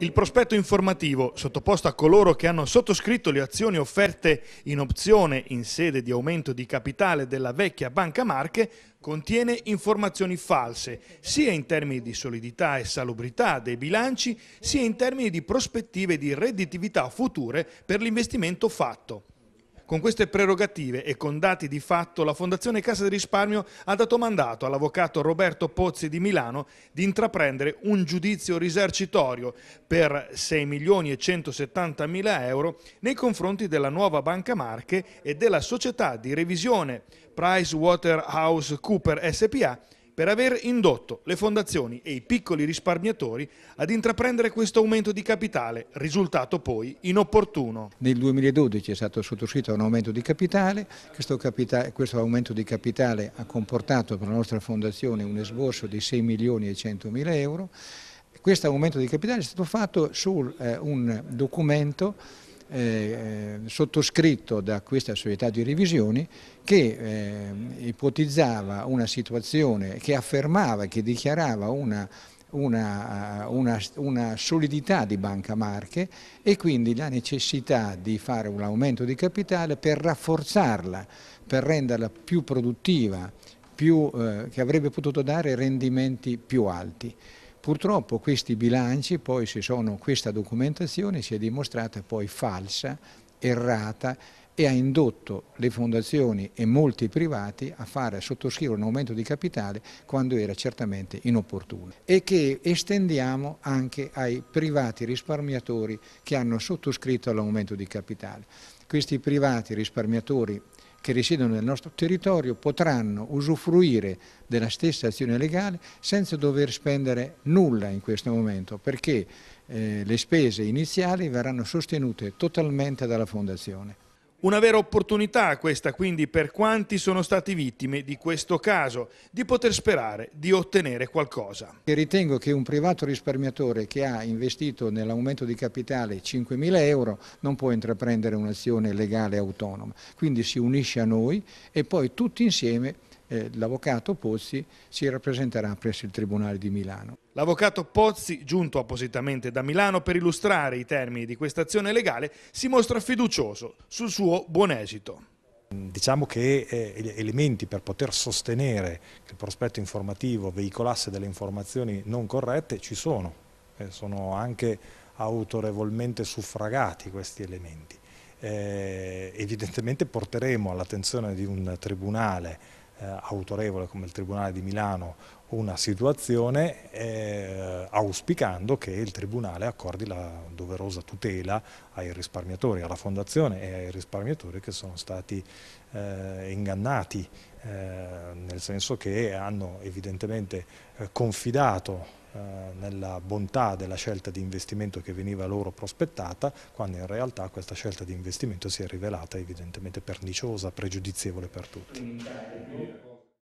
Il prospetto informativo, sottoposto a coloro che hanno sottoscritto le azioni offerte in opzione in sede di aumento di capitale della vecchia Banca Marche, contiene informazioni false, sia in termini di solidità e salubrità dei bilanci, sia in termini di prospettive di redditività future per l'investimento fatto. Con queste prerogative e con dati di fatto, la Fondazione Casa di Risparmio ha dato mandato all'avvocato Roberto Pozzi di Milano di intraprendere un giudizio risarcitorio per 6 milioni e 170 mila euro nei confronti della nuova Banca Marche e della società di revisione PricewaterhouseCooper SPA per aver indotto le fondazioni e i piccoli risparmiatori ad intraprendere questo aumento di capitale, risultato poi inopportuno. Nel 2012 è stato sottoscritto un aumento di capitale, questo, capitale, questo aumento di capitale ha comportato per la nostra fondazione un esborso di 6 milioni e 100 mila euro, questo aumento di capitale è stato fatto su eh, un documento eh, eh, sottoscritto da questa società di revisioni che eh, ipotizzava una situazione, che affermava, che dichiarava una, una, eh, una, una solidità di Banca Marche e quindi la necessità di fare un aumento di capitale per rafforzarla, per renderla più produttiva, più, eh, che avrebbe potuto dare rendimenti più alti. Purtroppo questi bilanci poi se sono, questa documentazione si è dimostrata poi falsa, errata e ha indotto le fondazioni e molti privati a fare a sottoscrivere un aumento di capitale quando era certamente inopportuno e che estendiamo anche ai privati risparmiatori che hanno sottoscritto l'aumento di capitale. Questi privati risparmiatori che risiedono nel nostro territorio potranno usufruire della stessa azione legale senza dover spendere nulla in questo momento perché eh, le spese iniziali verranno sostenute totalmente dalla Fondazione. Una vera opportunità questa quindi per quanti sono stati vittime di questo caso, di poter sperare di ottenere qualcosa. Ritengo che un privato risparmiatore che ha investito nell'aumento di capitale 5.000 euro non può intraprendere un'azione legale autonoma, quindi si unisce a noi e poi tutti insieme eh, l'avvocato Pozzi si rappresenterà presso il Tribunale di Milano. L'avvocato Pozzi, giunto appositamente da Milano per illustrare i termini di questa azione legale, si mostra fiducioso sul suo buon esito. Diciamo che eh, elementi per poter sostenere che il prospetto informativo veicolasse delle informazioni non corrette ci sono, eh, sono anche autorevolmente suffragati questi elementi. Eh, evidentemente porteremo all'attenzione di un tribunale eh, autorevole come il Tribunale di Milano una situazione eh, auspicando che il Tribunale accordi la doverosa tutela ai risparmiatori, alla Fondazione e ai risparmiatori che sono stati eh, ingannati, eh, nel senso che hanno evidentemente eh, confidato eh, nella bontà della scelta di investimento che veniva loro prospettata, quando in realtà questa scelta di investimento si è rivelata evidentemente perniciosa, pregiudizievole per tutti.